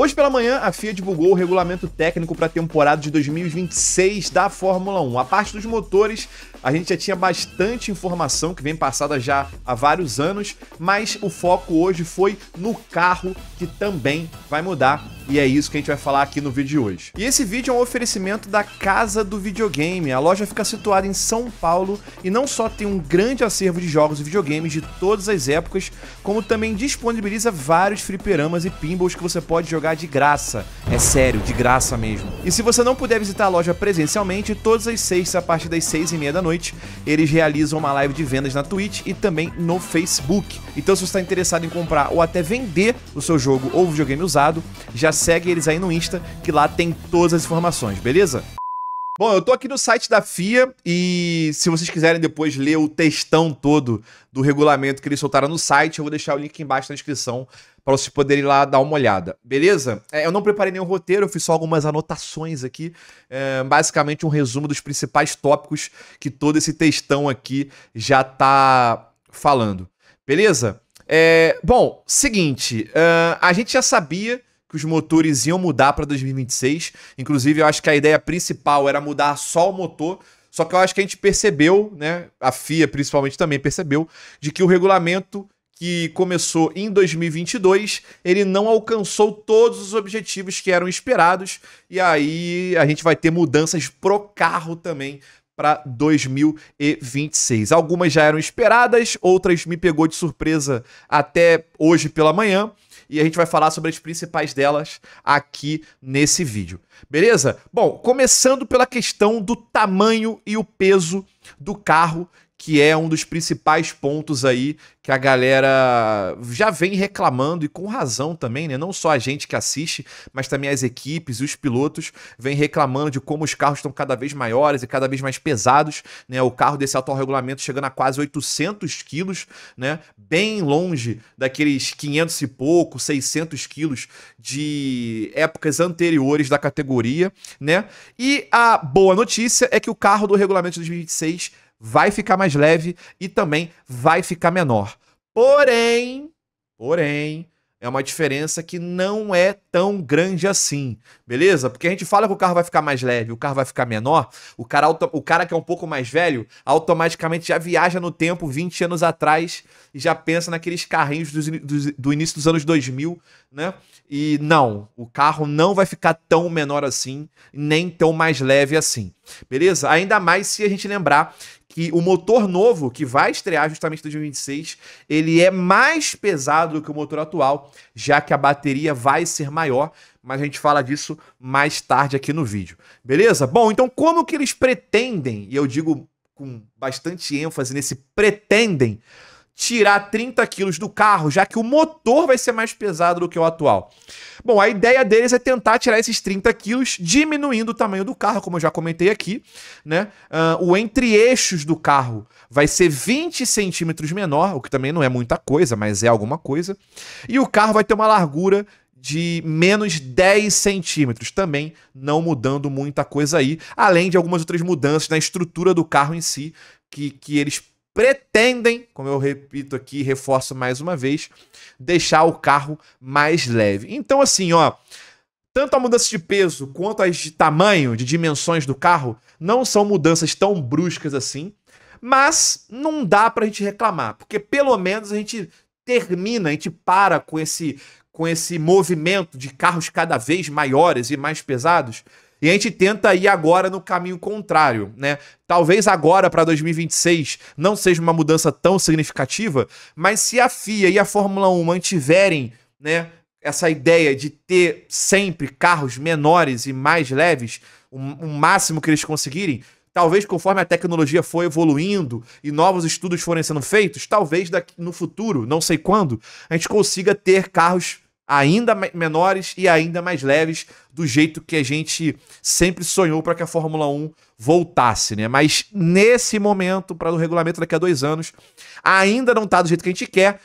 Hoje pela manhã, a FIA divulgou o regulamento técnico para a temporada de 2026 da Fórmula 1. A parte dos motores, a gente já tinha bastante informação que vem passada já há vários anos, mas o foco hoje foi no carro que também vai mudar. E é isso que a gente vai falar aqui no vídeo de hoje. E esse vídeo é um oferecimento da Casa do Videogame. A loja fica situada em São Paulo e não só tem um grande acervo de jogos e videogames de todas as épocas, como também disponibiliza vários fliperamas e pinballs que você pode jogar jogar de graça. É sério, de graça mesmo. E se você não puder visitar a loja presencialmente, todas as sextas, a partir das seis e meia da noite, eles realizam uma live de vendas na Twitch e também no Facebook. Então, se você está interessado em comprar ou até vender o seu jogo ou videogame usado, já segue eles aí no Insta, que lá tem todas as informações, beleza? Bom, eu tô aqui no site da FIA e se vocês quiserem depois ler o textão todo do regulamento que eles soltaram no site, eu vou deixar o link embaixo na descrição para vocês poderem ir lá dar uma olhada, beleza? É, eu não preparei nenhum roteiro, eu fiz só algumas anotações aqui, é, basicamente um resumo dos principais tópicos que todo esse textão aqui já tá falando, beleza? É, bom, seguinte, uh, a gente já sabia que os motores iam mudar para 2026. Inclusive, eu acho que a ideia principal era mudar só o motor, só que eu acho que a gente percebeu, né? A FIA principalmente também percebeu, de que o regulamento que começou em 2022, ele não alcançou todos os objetivos que eram esperados, e aí a gente vai ter mudanças pro carro também para 2026. Algumas já eram esperadas, outras me pegou de surpresa até hoje pela manhã e a gente vai falar sobre as principais delas aqui nesse vídeo. Beleza? Bom, começando pela questão do tamanho e o peso do carro que é um dos principais pontos aí que a galera já vem reclamando e com razão também, né? Não só a gente que assiste, mas também as equipes e os pilotos vêm reclamando de como os carros estão cada vez maiores e cada vez mais pesados, né? O carro desse atual regulamento chegando a quase 800 quilos, né? Bem longe daqueles 500 e pouco, 600 quilos de épocas anteriores da categoria, né? E a boa notícia é que o carro do regulamento de 2026 vai ficar mais leve e também vai ficar menor. Porém, porém, é uma diferença que não é tão grande assim, beleza? Porque a gente fala que o carro vai ficar mais leve, o carro vai ficar menor, o cara, o cara que é um pouco mais velho automaticamente já viaja no tempo 20 anos atrás e já pensa naqueles carrinhos do, do, do início dos anos 2000, né? E não, o carro não vai ficar tão menor assim, nem tão mais leve assim, beleza? Ainda mais se a gente lembrar que o motor novo, que vai estrear justamente em 2026, ele é mais pesado do que o motor atual, já que a bateria vai ser maior, mas a gente fala disso mais tarde aqui no vídeo. Beleza? Bom, então como que eles pretendem, e eu digo com bastante ênfase nesse pretendem, tirar 30 quilos do carro, já que o motor vai ser mais pesado do que o atual. Bom, a ideia deles é tentar tirar esses 30 quilos, diminuindo o tamanho do carro, como eu já comentei aqui, né? Uh, o entre-eixos do carro vai ser 20 centímetros menor, o que também não é muita coisa, mas é alguma coisa. E o carro vai ter uma largura de menos 10 centímetros, também não mudando muita coisa aí, além de algumas outras mudanças na estrutura do carro em si, que, que eles pretendem, como eu repito aqui, reforço mais uma vez, deixar o carro mais leve. Então, assim, ó, tanto a mudança de peso quanto as de tamanho, de dimensões do carro, não são mudanças tão bruscas assim, mas não dá pra gente reclamar, porque pelo menos a gente termina, a gente para com esse com esse movimento de carros cada vez maiores e mais pesados e a gente tenta ir agora no caminho contrário, né? Talvez agora para 2026 não seja uma mudança tão significativa, mas se a FIA e a Fórmula 1 mantiverem, né, essa ideia de ter sempre carros menores e mais leves, o, o máximo que eles conseguirem, Talvez conforme a tecnologia for evoluindo e novos estudos forem sendo feitos, talvez daqui, no futuro, não sei quando, a gente consiga ter carros ainda menores e ainda mais leves, do jeito que a gente sempre sonhou para que a Fórmula 1 voltasse, né? Mas nesse momento, para o regulamento daqui a dois anos, ainda não está do jeito que a gente quer,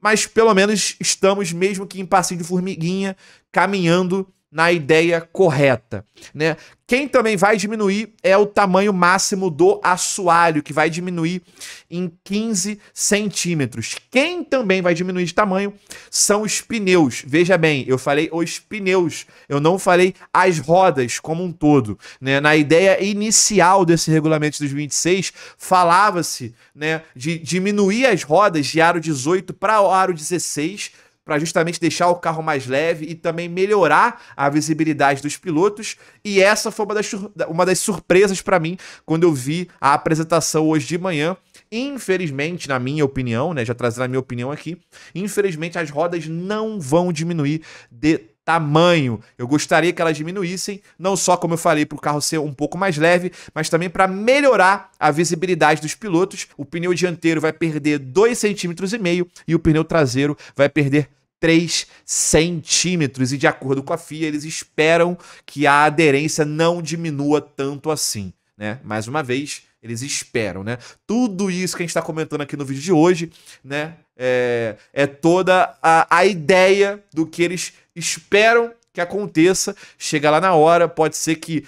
mas pelo menos estamos, mesmo que em passinho de formiguinha, caminhando na ideia correta, né? Quem também vai diminuir é o tamanho máximo do assoalho, que vai diminuir em 15 centímetros. Quem também vai diminuir de tamanho são os pneus. Veja bem, eu falei os pneus, eu não falei as rodas como um todo. Né? Na ideia inicial desse regulamento dos 26, falava-se né, de diminuir as rodas de aro 18 para aro 16 para justamente deixar o carro mais leve e também melhorar a visibilidade dos pilotos. E essa foi uma das, uma das surpresas para mim quando eu vi a apresentação hoje de manhã. Infelizmente, na minha opinião, né, já trazendo a minha opinião aqui, infelizmente as rodas não vão diminuir de tamanho. Eu gostaria que elas diminuíssem, não só como eu falei para o carro ser um pouco mais leve, mas também para melhorar a visibilidade dos pilotos. O pneu dianteiro vai perder 2,5 cm e o pneu traseiro vai perder 3 centímetros. E de acordo com a FIA, eles esperam que a aderência não diminua tanto assim. Né? Mais uma vez, eles esperam, né? Tudo isso que a gente está comentando aqui no vídeo de hoje, né? É, é toda a, a ideia do que eles esperam que aconteça. Chega lá na hora, pode ser que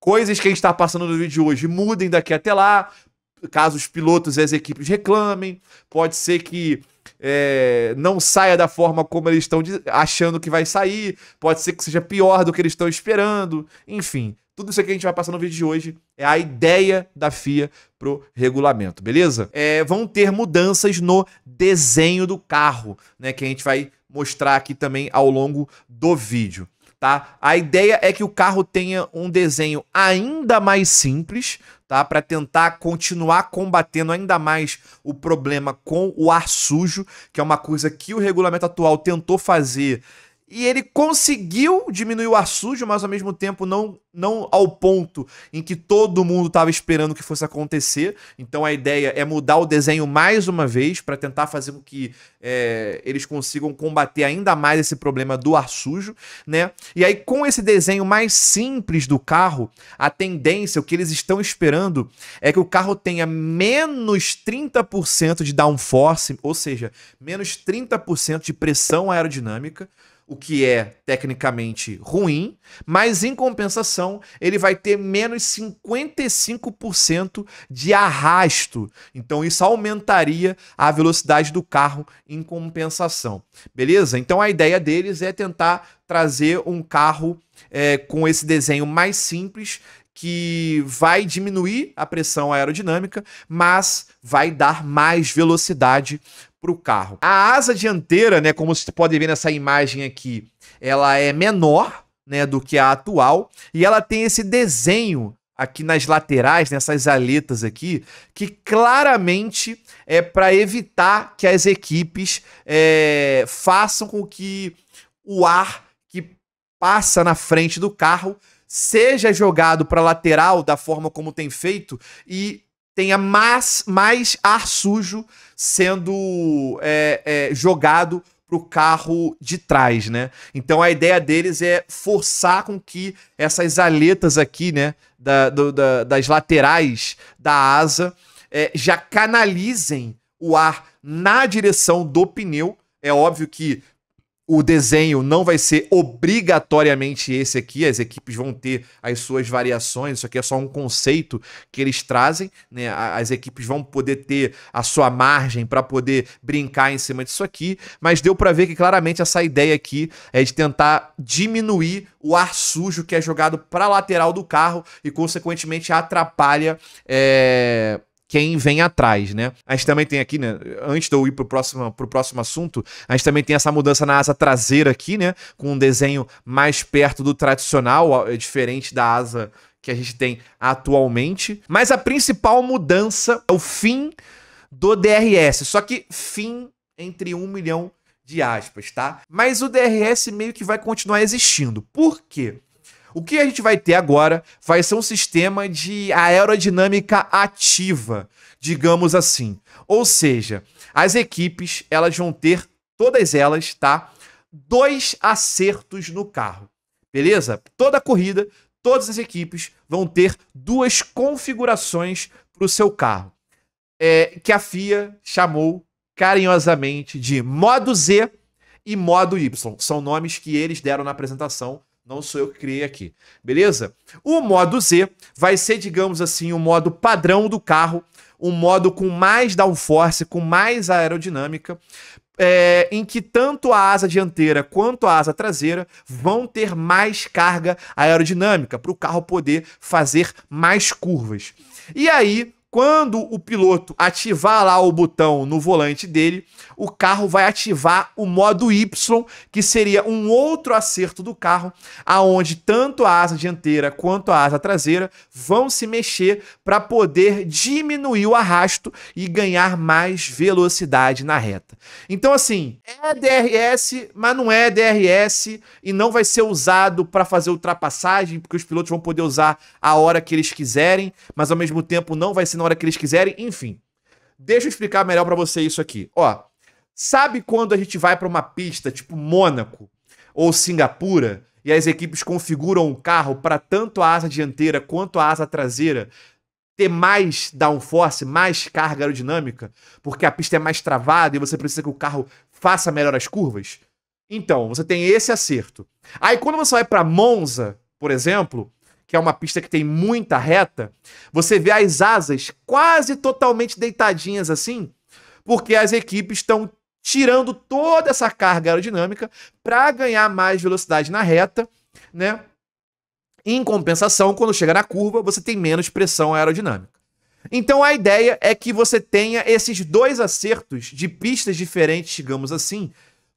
coisas que a gente está passando no vídeo de hoje mudem daqui até lá, caso os pilotos e as equipes reclamem, pode ser que é, não saia da forma como eles estão achando que vai sair, pode ser que seja pior do que eles estão esperando, enfim. Tudo isso aqui a gente vai passar no vídeo de hoje. É a ideia da FIA pro regulamento, beleza? É, vão ter mudanças no desenho do carro, né? Que a gente vai mostrar aqui também ao longo do vídeo tá? A ideia é que o carro tenha um desenho ainda mais simples, tá? Para tentar continuar combatendo ainda mais o problema com o ar sujo, que é uma coisa que o regulamento atual tentou fazer e ele conseguiu diminuir o sujo, mas ao mesmo tempo não, não ao ponto em que todo mundo estava esperando que fosse acontecer. Então a ideia é mudar o desenho mais uma vez para tentar fazer com que é, eles consigam combater ainda mais esse problema do ar sujo, né? E aí com esse desenho mais simples do carro, a tendência, o que eles estão esperando é que o carro tenha menos 30% de downforce, ou seja, menos 30% de pressão aerodinâmica o que é tecnicamente ruim, mas em compensação ele vai ter menos 55% de arrasto. Então isso aumentaria a velocidade do carro em compensação. Beleza? Então a ideia deles é tentar trazer um carro é, com esse desenho mais simples que vai diminuir a pressão aerodinâmica, mas vai dar mais velocidade para o carro. A asa dianteira, né, como você pode ver nessa imagem aqui, ela é menor né, do que a atual e ela tem esse desenho aqui nas laterais, nessas aletas aqui, que claramente é para evitar que as equipes é, façam com que o ar que passa na frente do carro seja jogado para lateral da forma como tem feito e tenha mais, mais ar sujo sendo é, é, jogado para o carro de trás, né? Então a ideia deles é forçar com que essas aletas aqui, né, da, do, da, das laterais da asa, é, já canalizem o ar na direção do pneu. É óbvio que o desenho não vai ser obrigatoriamente esse aqui, as equipes vão ter as suas variações, isso aqui é só um conceito que eles trazem, né? As equipes vão poder ter a sua margem para poder brincar em cima disso aqui, mas deu para ver que claramente essa ideia aqui é de tentar diminuir o ar sujo que é jogado para a lateral do carro e consequentemente atrapalha é quem vem atrás, né? A gente também tem aqui, né? Antes de eu ir pro próximo, pro próximo assunto, a gente também tem essa mudança na asa traseira aqui, né? Com um desenho mais perto do tradicional, é diferente da asa que a gente tem atualmente. Mas a principal mudança é o fim do DRS. Só que fim entre um milhão de aspas, tá? Mas o DRS meio que vai continuar existindo. Por quê? O que a gente vai ter agora vai ser um sistema de aerodinâmica ativa, digamos assim. Ou seja, as equipes, elas vão ter, todas elas, tá? Dois acertos no carro, beleza? Toda corrida, todas as equipes vão ter duas configurações para o seu carro, é, que a FIA chamou carinhosamente de modo Z e modo Y. São nomes que eles deram na apresentação não sou eu que criei aqui, beleza? O modo Z vai ser, digamos assim, o modo padrão do carro, um modo com mais downforce, com mais aerodinâmica, é, em que tanto a asa dianteira quanto a asa traseira vão ter mais carga aerodinâmica para o carro poder fazer mais curvas. E aí quando o piloto ativar lá o botão no volante dele, o carro vai ativar o modo Y, que seria um outro acerto do carro, aonde tanto a asa dianteira quanto a asa traseira vão se mexer para poder diminuir o arrasto e ganhar mais velocidade na reta. Então assim, é DRS, mas não é DRS e não vai ser usado para fazer ultrapassagem, porque os pilotos vão poder usar a hora que eles quiserem, mas ao mesmo tempo não vai ser na hora que eles quiserem, enfim. Deixa eu explicar melhor para você isso aqui. Ó, sabe quando a gente vai para uma pista tipo Mônaco ou Singapura e as equipes configuram o um carro para tanto a asa dianteira quanto a asa traseira ter mais downforce, mais carga aerodinâmica, porque a pista é mais travada e você precisa que o carro faça melhor as curvas? Então, você tem esse acerto. Aí quando você vai para Monza, por exemplo, que é uma pista que tem muita reta, você vê as asas quase totalmente deitadinhas assim, porque as equipes estão tirando toda essa carga aerodinâmica para ganhar mais velocidade na reta, né? Em compensação, quando chega na curva, você tem menos pressão aerodinâmica. Então a ideia é que você tenha esses dois acertos de pistas diferentes, digamos assim,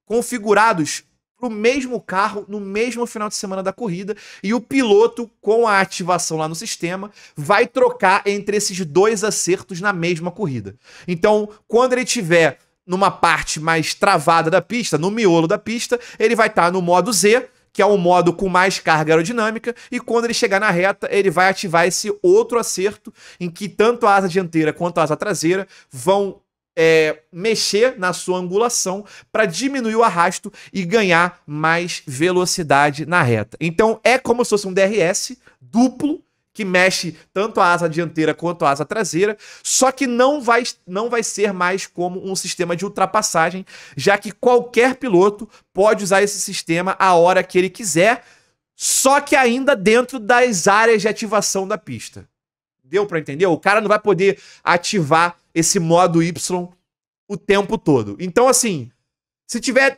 configurados o mesmo carro no mesmo final de semana da corrida e o piloto com a ativação lá no sistema vai trocar entre esses dois acertos na mesma corrida. Então, quando ele tiver numa parte mais travada da pista, no miolo da pista, ele vai estar tá no modo Z, que é um modo com mais carga aerodinâmica, e quando ele chegar na reta, ele vai ativar esse outro acerto em que tanto a asa dianteira quanto a asa traseira vão é, mexer na sua angulação para diminuir o arrasto e ganhar mais velocidade na reta. Então é como se fosse um DRS duplo que mexe tanto a asa dianteira quanto a asa traseira, só que não vai, não vai ser mais como um sistema de ultrapassagem, já que qualquer piloto pode usar esse sistema a hora que ele quiser, só que ainda dentro das áreas de ativação da pista. Deu para entender? O cara não vai poder ativar esse modo Y o tempo todo. Então, assim, se tiver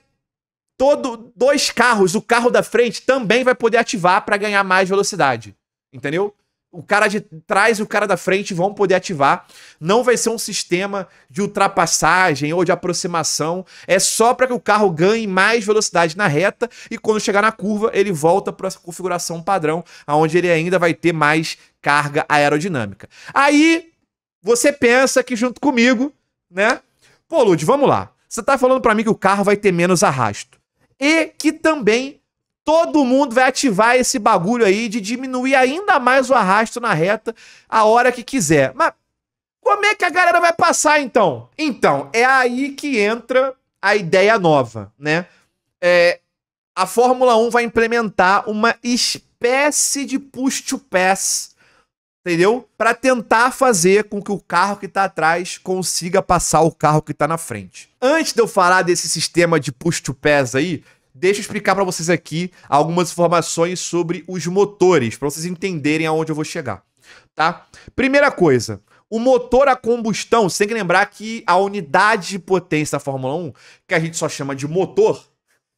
todo dois carros, o carro da frente também vai poder ativar para ganhar mais velocidade. Entendeu? O cara de trás e o cara da frente vão poder ativar. Não vai ser um sistema de ultrapassagem ou de aproximação. É só para que o carro ganhe mais velocidade na reta e quando chegar na curva, ele volta para essa configuração padrão, onde ele ainda vai ter mais carga aerodinâmica. Aí você pensa que junto comigo, né? Pô, Lud, vamos lá. Você tá falando para mim que o carro vai ter menos arrasto. E que também todo mundo vai ativar esse bagulho aí de diminuir ainda mais o arrasto na reta a hora que quiser. Mas como é que a galera vai passar então? Então, é aí que entra a ideia nova, né? É, a Fórmula 1 vai implementar uma espécie de push to pass entendeu? Para tentar fazer com que o carro que está atrás consiga passar o carro que está na frente. Antes de eu falar desse sistema de push to pass aí, deixa eu explicar para vocês aqui algumas informações sobre os motores, para vocês entenderem aonde eu vou chegar, tá? Primeira coisa, o motor a combustão, você tem que lembrar que a unidade de potência da Fórmula 1, que a gente só chama de motor,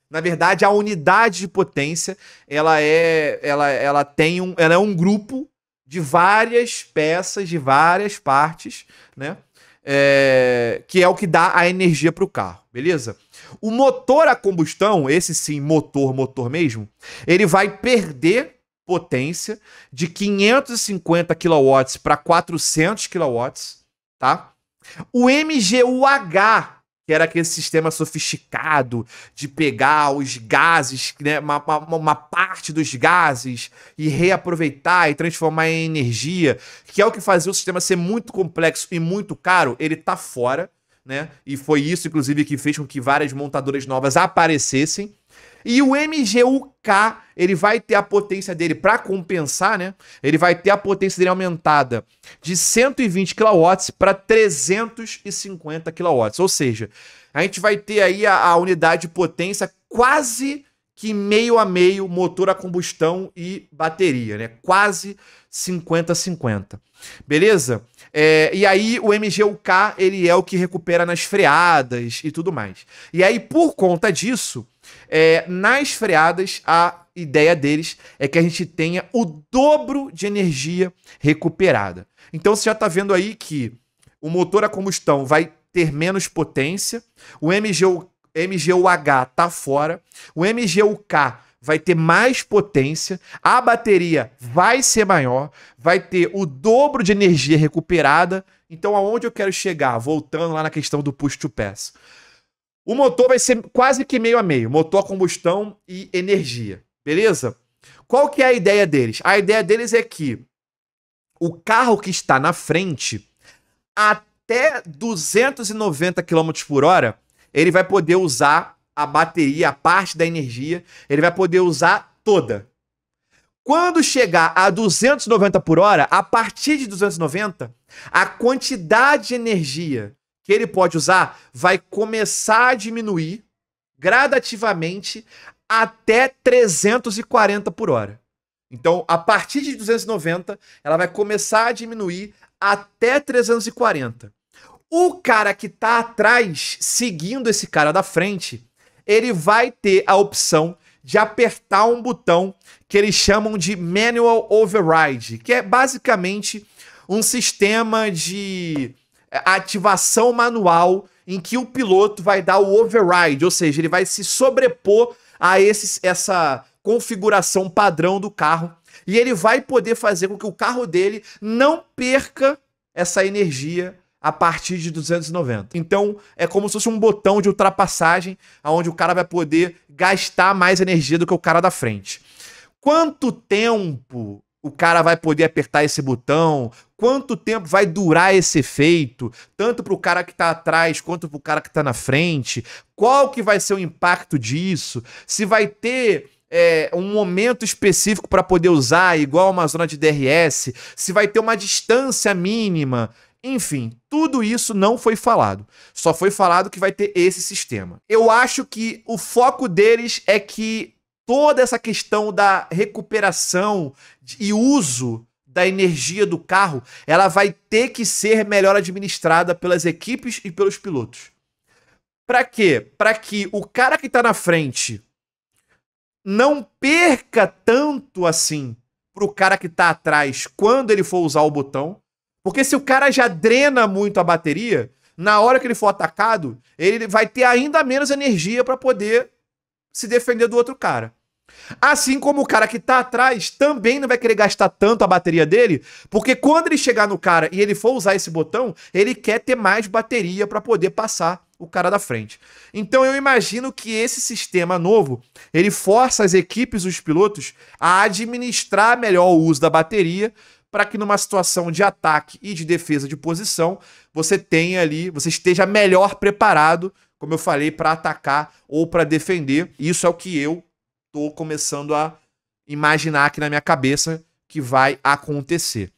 na verdade, a unidade de potência, ela é ela, ela tem um, ela é um grupo de várias peças, de várias partes, né? É, que é o que dá a energia para o carro, beleza? O motor a combustão, esse sim, motor, motor mesmo, ele vai perder potência de 550 kW para 400 kW, tá? O MGUH que era aquele sistema sofisticado de pegar os gases, né, uma, uma, uma, parte dos gases e reaproveitar e transformar em energia, que é o que fazia o sistema ser muito complexo e muito caro, ele tá fora, né? E foi isso, inclusive, que fez com que várias montadoras novas aparecessem. E o MGUK, ele vai ter a potência dele para compensar, né? Ele vai ter a potência dele aumentada de 120 kW para 350 kW. Ou seja, a gente vai ter aí a, a unidade de potência quase que meio a meio motor a combustão e bateria, né? Quase 50-50. Beleza? É, e aí o MGUK, ele é o que recupera nas freadas e tudo mais. E aí, por conta disso, é, nas freadas, a ideia deles é que a gente tenha o dobro de energia recuperada. Então você já está vendo aí que o motor a combustão vai ter menos potência, o MGU, MGUH tá fora, o MGUK vai ter mais potência, a bateria vai ser maior, vai ter o dobro de energia recuperada. Então, aonde eu quero chegar? Voltando lá na questão do push to pass. O motor vai ser quase que meio a meio, motor a combustão e energia, beleza? Qual que é a ideia deles? A ideia deles é que o carro que está na frente, até 290 km por hora, ele vai poder usar a bateria, a parte da energia, ele vai poder usar toda. Quando chegar a 290 por hora, a partir de 290, a quantidade de energia que ele pode usar vai começar a diminuir gradativamente até 340 por hora. Então, a partir de 290, ela vai começar a diminuir até 340. O cara que está atrás, seguindo esse cara da frente, ele vai ter a opção de apertar um botão que eles chamam de manual override, que é basicamente um sistema de ativação manual em que o piloto vai dar o override, ou seja, ele vai se sobrepor a esse, essa configuração padrão do carro e ele vai poder fazer com que o carro dele não perca essa energia a partir de 290. Então, é como se fosse um botão de ultrapassagem onde o cara vai poder gastar mais energia do que o cara da frente. Quanto tempo o cara vai poder apertar esse botão? Quanto tempo vai durar esse efeito? Tanto para o cara que está atrás quanto para o cara que está na frente? Qual que vai ser o impacto disso? Se vai ter é, um momento específico para poder usar, igual uma zona de DRS? Se vai ter uma distância mínima? Enfim, tudo isso não foi falado. Só foi falado que vai ter esse sistema. Eu acho que o foco deles é que toda essa questão da recuperação e uso da energia do carro, ela vai ter que ser melhor administrada pelas equipes e pelos pilotos. Para quê? Para que o cara que está na frente não perca tanto assim pro cara que está atrás quando ele for usar o botão. Porque se o cara já drena muito a bateria, na hora que ele for atacado, ele vai ter ainda menos energia para poder se defender do outro cara. Assim como o cara que tá atrás também não vai querer gastar tanto a bateria dele, porque quando ele chegar no cara e ele for usar esse botão, ele quer ter mais bateria para poder passar o cara da frente. Então eu imagino que esse sistema novo, ele força as equipes, os pilotos a administrar melhor o uso da bateria para que numa situação de ataque e de defesa de posição, você tenha ali, você esteja melhor preparado, como eu falei, para atacar ou para defender. Isso é o que eu tô começando a imaginar aqui na minha cabeça que vai acontecer.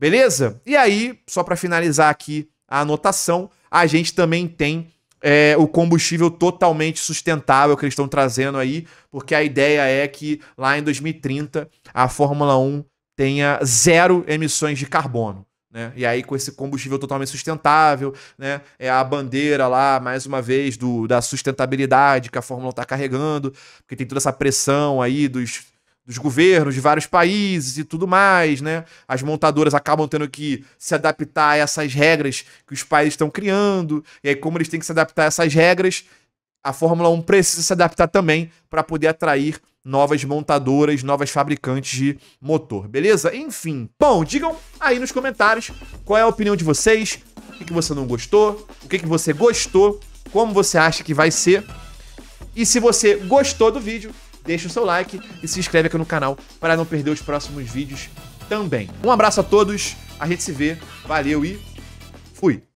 Beleza? E aí, só para finalizar aqui a anotação, a gente também tem é, o combustível totalmente sustentável que eles estão trazendo aí, porque a ideia é que lá em 2030 a Fórmula 1 tenha zero emissões de carbono. Né? E aí, com esse combustível totalmente sustentável, né? é a bandeira lá, mais uma vez, do, da sustentabilidade que a Fórmula 1 está carregando, porque tem toda essa pressão aí dos, dos governos de vários países e tudo mais. Né? As montadoras acabam tendo que se adaptar a essas regras que os países estão criando, e aí, como eles têm que se adaptar a essas regras, a Fórmula 1 precisa se adaptar também para poder atrair novas montadoras, novas fabricantes de motor, beleza? Enfim, bom, digam aí nos comentários qual é a opinião de vocês, o que, que você não gostou, o que, que você gostou, como você acha que vai ser. E se você gostou do vídeo, deixa o seu like e se inscreve aqui no canal para não perder os próximos vídeos também. Um abraço a todos, a gente se vê, valeu e fui!